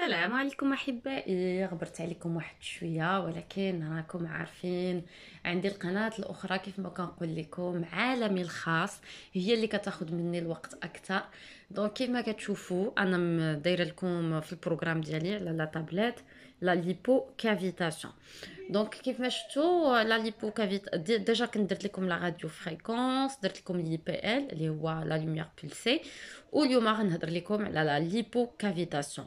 السلام عليكم احبائي غبرت عليكم واحد شويه ولكن راكم عارفين عندي القناه الاخرى كيف ما كنقول لكم عالمي الخاص هي اللي كتاخذ مني الوقت اكثر دونك كيف ما كتشوفوا انا دايره لكم في البروغرام ديالي على لا تابليت لا ليبو كافيتاسيون دونك كيف ما شفتوا لا ليبو كافيت ديجا كنت درت لكم لا راديو فريكونس درت لكم لي بي ال اللي هو لا لوميير بولسي واليوم غنهضر لكم على لا ليبو كافيتاسيون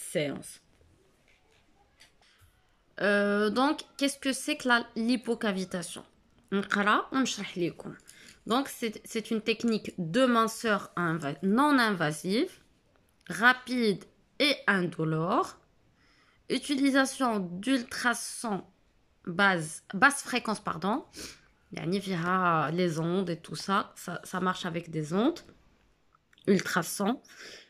séance. Euh, donc, qu'est-ce que c'est que l'hypocavitation Donc, c'est une technique de minceur non invasive, rapide et indolore, utilisation d'ultrasons basse, basse fréquence, pardon, les ondes et tout ça, ça, ça marche avec des ondes, ultrasons,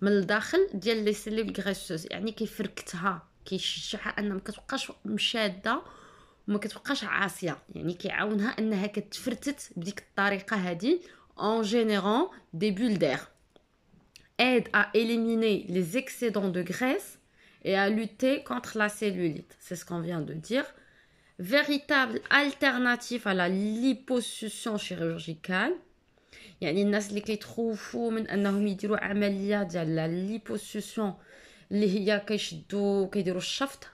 من الداخل ديال لي سيلول en générant des bulles d'air aide à éliminer les excédents de graisse et à lutter contre la cellulite. C'est ce qu'on vient de dire. Véritable alternative à la liposuction chirurgicale, يعني الناس اللي كيتخوفوا من انهم يديروا عمليه ديال الليبوسيسيون اللي هي كيشدوا كيديروا الشفط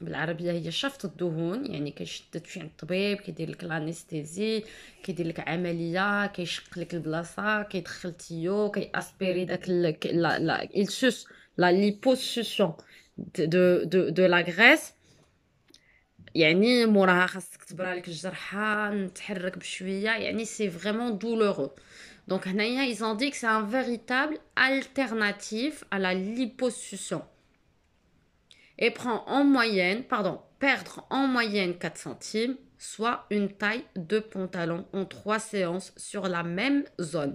بالعربيه هي شفط الدهون يعني كيشد شي عند الطبيب كيدير لك لانستيزي كيدير لك عمليه كيشق لك البلاصه كيدخل تيو كياسبيري داك لا لا لا ليبوسيسيون دو دو دو لا غريس يعني موراها خاصك Donc, ils ont dit que c'est un véritable alternative à la liposuction et prend en moyenne pardon perdre en moyenne 4 centimes soit une taille de pantalon en 3 séances sur la même zone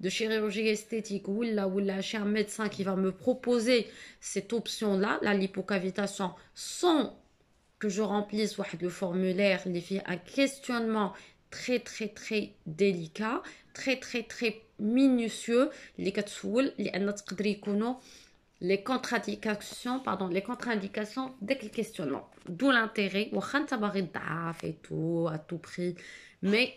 de chirurgie esthétique ou là ou là chez médecin qui va me proposer cette option là la lipocavitation sans que je remplisse le formulaire les filles un questionnement très très très délicat très très très minutieux les كتسول les contre-indications pardon les contre-indications dès que le questionnement d'où l'intérêt On انت باغي tout à tout prix mais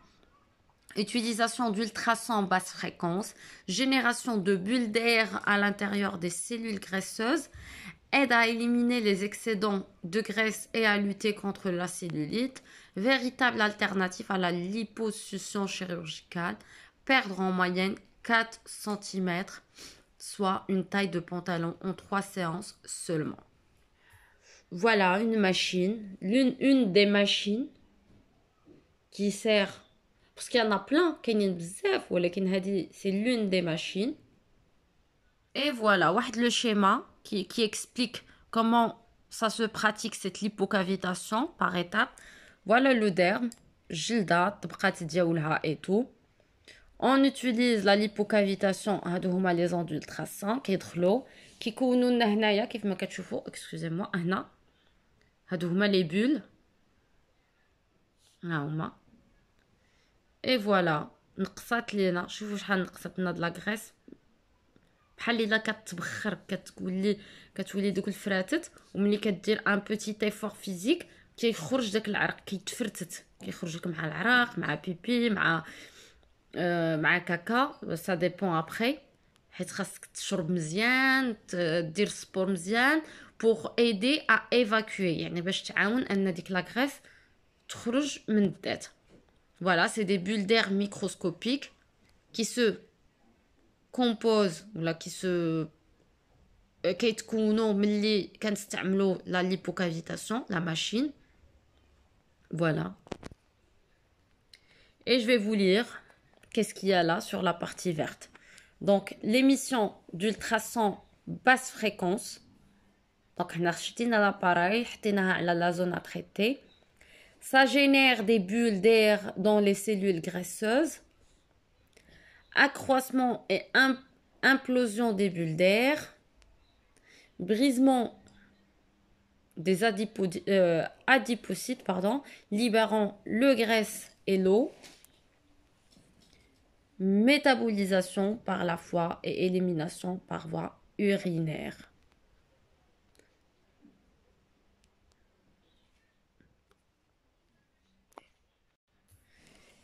utilisation d'ultrasons basse fréquence, génération de bulles d'air à l'intérieur des cellules graisseuses, aide à éliminer les excédents de graisse et à lutter contre la cellulite, véritable alternative à la liposuction chirurgicale, perdre en moyenne 4 cm, soit une taille de pantalon en 3 séances seulement. Voilà une machine, l'une une des machines qui sert parce qu'il y en a plein en a beaucoup, c'est l'une des machines et voilà le schéma qui explique comment ça se pratique cette lipocavitation par étapes voilà le derme gilda, الطبقات et tout on utilise la lipocavitation à Douma les ondes ultrasons qui qui est هنايا كيف excusez-moi, moi les bulles Voilà, اي فوالا نقصات لينا شوفوا شحال نقصات لنا لا غريس بحال الا كتبخر كتولي كتولي دوك الفراتت وملي كدير ان بوتي ايفور فيزيك كيخرج داك العرق كيتفرتت كيخرج لك مع العراق مع بيبي مع مع كاكا سا ديبون ابري حيت خاصك تشرب مزيان دير سبور مزيان بوغ ايدي ا ايفاكوي يعني باش تعاون ان ديك لا تخرج من الذات Voilà, c'est des bulles d'air microscopiques qui se composent, là, qui se euh, Kate ملي la machine voilà et je vais vous lire qu'est-ce qu'il y a là sur la partie verte donc l'émission d'ultrasons basse fréquence donc on a l'appareil on la zone à traiter ça génère des bulles d'air dans les cellules graisseuses. Accroissement et implosion des bulles d'air. Brisement des euh, adipocytes, libérant le graisse et l'eau. Métabolisation par la foie et élimination par voie urinaire.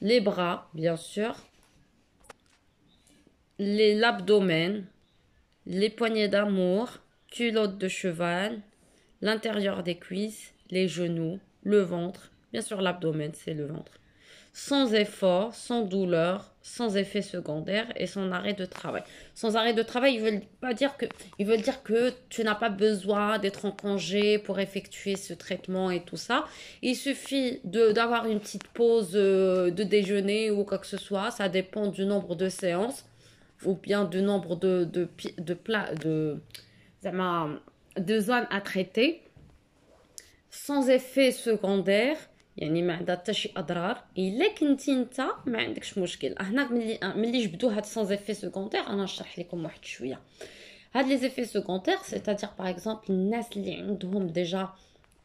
les bras bien sûr les l'abdomen les poignets d'amour culotte de cheval l'intérieur des cuisses les genoux le ventre bien sûr l'abdomen c'est le ventre sans effort, sans douleur, sans effet secondaire et sans arrêt de travail. Sans arrêt de travail, ils veulent pas dire que ils veulent dire que tu n'as pas besoin d'être en congé pour effectuer ce traitement et tout ça. Il suffit d'avoir une petite pause euh, de déjeuner ou quoi que ce soit, ça dépend du nombre de séances ou bien du nombre de de de de zones à traiter sans effet secondaire يعني ما عندها حتى شي اضرار الا كنتي انت ما عندكش مشكل هنا ملي ملي جبدوا هاد سون زيفي سكوندير انا نشرح لكم واحد شويه هاد لي افي سكوندير سيتادير باغ اكزومبل الناس اللي عندهم ديجا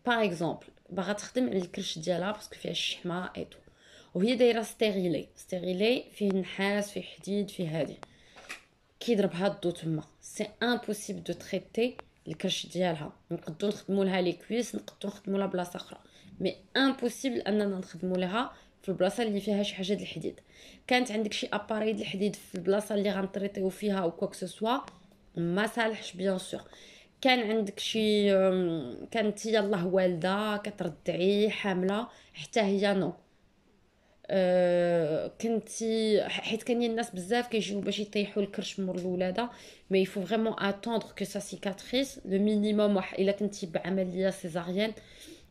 باغ اكزومبل باغا تخدم على الكرش ديالها باسكو فيها الشحمه ايتو وهي دايره ستيريلي ستيريلي فيه نحاس فيه حديد فيه هادي كيضربها الضو تما سي امبوسيبل دو تريتي الكرش ديالها نقدو نخدمو لها لي كويس نقدو نخدمو لها بلاصه اخرى مي امبوسيبل اننا نخدموا لها في البلاصه اللي فيها شي حاجه الحديد كانت عندك شي اباري الحديد في البلاصه اللي غنطريطيو فيها او كوك سوسوا ما صالحش بيان سور كان عندك شي كانت هي الله والده كترضعي حامله حتى هي نو أه كنتي حيت كاين الناس بزاف كيجيو باش يطيحوا الكرش مور الولاده مي يفو فريمون اتوندر كو سا سيكاتريس لو مينيموم الا كنتي بعمليه سيزاريان أه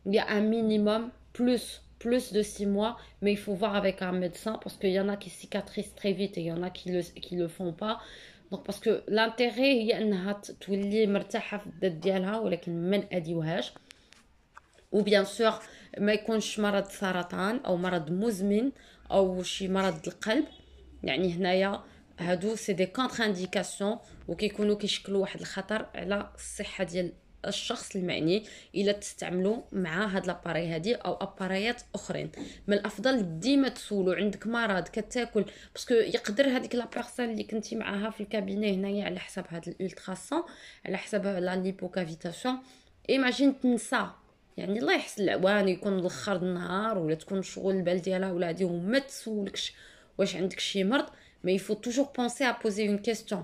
il y a un minimum plus plus de 6 mois, mais il faut voir avec un médecin parce qu'il y en a qui cicatrisent très vite et il y en a qui ne le, qui le font pas. Donc, parce que l'intérêt, il y a tout est ou bien sûr, mais qu'on saratan, ou ou des contre-indications, ou الشخص المعني الا تستعملوا مع هاد لاباري هادي او اباريات اخرين من الافضل ديما تسولوا عندك مرض كتاكل باسكو يقدر هذيك لا بيرسون اللي كنتي معاها في الكابيني هنايا على حساب هاد الالتراسون على حساب لا ليبوكافيتاسيون ايماجين تنسى يعني الله يحسن العوان يكون الاخر النهار ولا تكون شغل البال ديالها ولا هادي وما تسولكش واش عندك شي مرض ما يفوت توجور بونسي ا بوزي اون كيستيون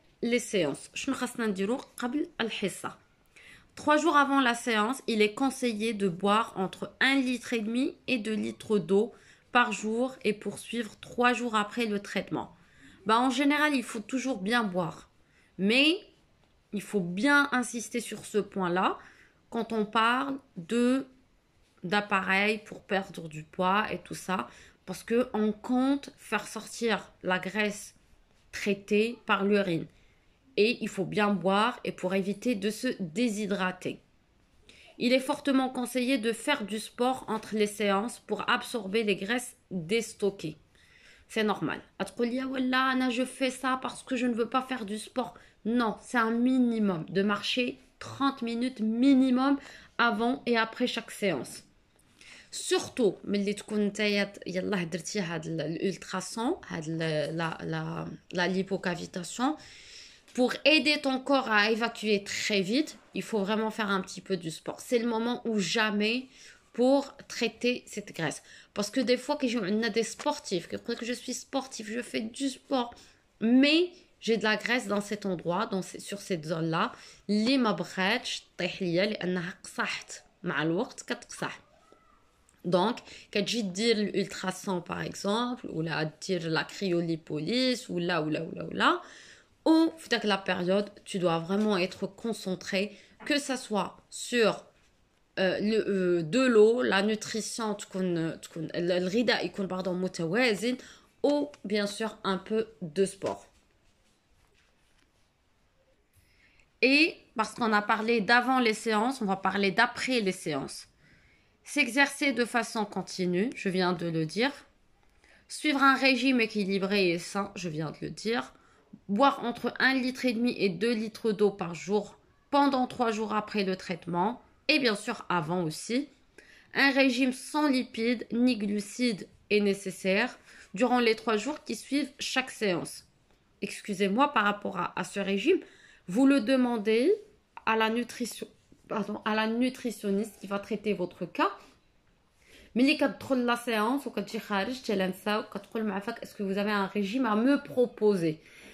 les séances. Trois jours avant la séance, il est conseillé de boire entre 1,5 litre et demi et 2 litres d'eau par jour et poursuivre trois jours après le traitement. Bah, en général, il faut toujours bien boire. Mais il faut bien insister sur ce point-là quand on parle de d'appareils pour perdre du poids et tout ça parce que on compte faire sortir la graisse traitée par l'urine et il faut bien boire et pour éviter de se déshydrater. Il est fortement conseillé de faire du sport entre les séances pour absorber les graisses déstockées. C'est normal. je fais ça parce que je ne veux pas faire du sport. Non, c'est un minimum de marcher 30 minutes minimum avant et après chaque séance. Surtout, ملي تكون نتايا يلاه درتي هاد l'ultrason, هاد pour aider ton corps à évacuer très vite, il faut vraiment faire un petit peu du sport. C'est le moment ou jamais pour traiter cette graisse. Parce que des fois, on a des sportifs, que je suis sportif, je fais du sport, mais j'ai de la graisse dans cet endroit, sur cette zone-là. Les mabrach, donc, quand je dis l'ultrason par exemple, ou la dire la cryolipolyse, ou là, ou là, ou là, ou là, au de la période, tu dois vraiment être concentré, que ce soit sur euh, le, euh, de l'eau, la nutrition, le rida, pardon, ou bien sûr un peu de sport. Et parce qu'on a parlé d'avant les séances, on va parler d'après les séances. S'exercer de façon continue, je viens de le dire. Suivre un régime équilibré et sain, je viens de le dire boire entre 1 litre et demi et 2 litres d'eau par jour pendant 3 jours après le traitement et bien sûr avant aussi. Un régime sans lipides ni glucides est nécessaire durant les 3 jours qui suivent chaque séance. Excusez-moi par rapport à, ce régime, vous le demandez à la, nutritionniste qui va traiter votre cas. Mais est tu que séance, Est-ce que vous avez un régime à me proposer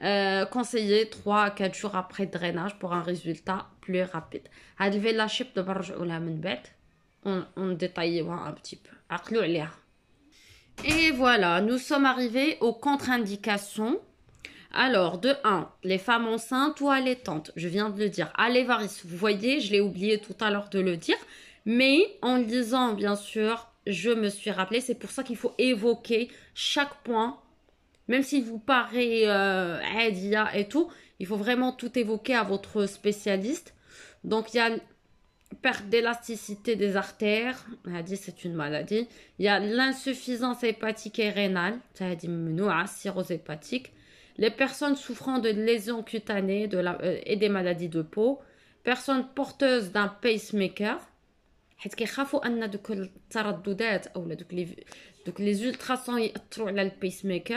Euh, conseiller 3 à 4 jours après drainage pour un résultat plus rapide. la chip de barge ou la bête, on, un petit peu. Et voilà, nous sommes arrivés aux contre-indications. Alors, de 1, les femmes enceintes ou allaitantes, je viens de le dire. Allez, Varis, vous voyez, je l'ai oublié tout à l'heure de le dire. Mais en lisant, bien sûr, je me suis rappelé, c'est pour ça qu'il faut évoquer chaque point même s'il vous paraît euh, et tout, il faut vraiment tout évoquer à votre spécialiste. Donc il y a perte d'élasticité des artères, c'est une maladie. Il y a l'insuffisance hépatique et rénale, hein, cirrhose hépatique. Les personnes souffrant de lésions cutanées de la, euh, et des maladies de peau. Personnes porteuses d'un pacemaker. حيت كيخافوا ان دوك الترددات او دوك لي دوك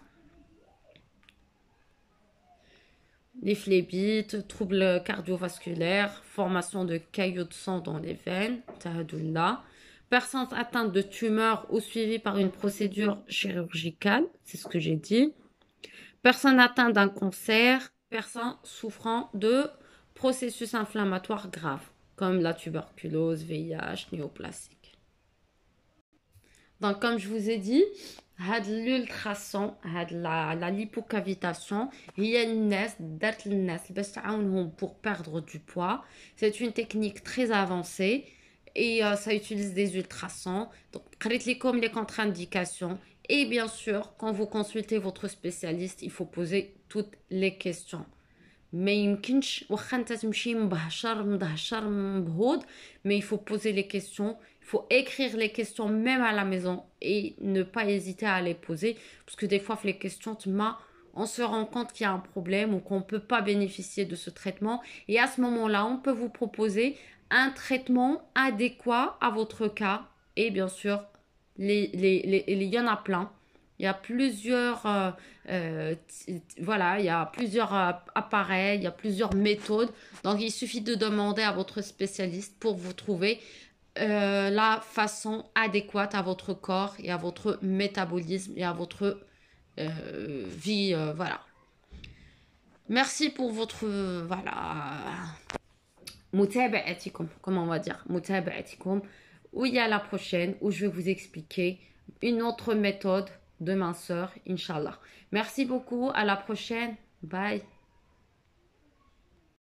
les phlébites, troubles cardiovasculaires, formation de caillots de sang dans les veines, tahadullah, personnes atteintes de tumeurs ou suivies par une procédure chirurgicale, c'est ce que j'ai dit, personnes atteintes d'un cancer, personnes souffrant de processus inflammatoires graves, comme la tuberculose, VIH, néoplastique. Donc, comme je vous ai dit, l'ultrason هاد la, lipocavitation pour perdre du poids c'est une technique très avancée et euh, ça utilise des ultrasons donc comme les contre-indications et bien sûr quand vous consultez votre spécialiste il faut poser toutes les questions mais il faut poser les questions il faut écrire les questions même à la maison et ne pas hésiter à les poser parce que des fois les questions on se rend compte qu'il y a un problème ou qu'on ne peut pas bénéficier de ce traitement. Et à ce moment-là, on peut vous proposer un traitement adéquat à votre cas. Et bien sûr, les, il y en a plein. Il y a plusieurs, euh, euh, voilà, il y a plusieurs euh, appareils, il y a plusieurs méthodes. Donc, il suffit de demander à votre spécialiste pour vous trouver euh, la façon adéquate à votre corps et à votre métabolisme et à votre euh, vie. Euh, voilà. Merci pour votre. voilà. Comment on va dire Oui, à la prochaine où je vais vous expliquer une autre méthode de minceur, Inch'Allah. Merci beaucoup. À la prochaine. Bye.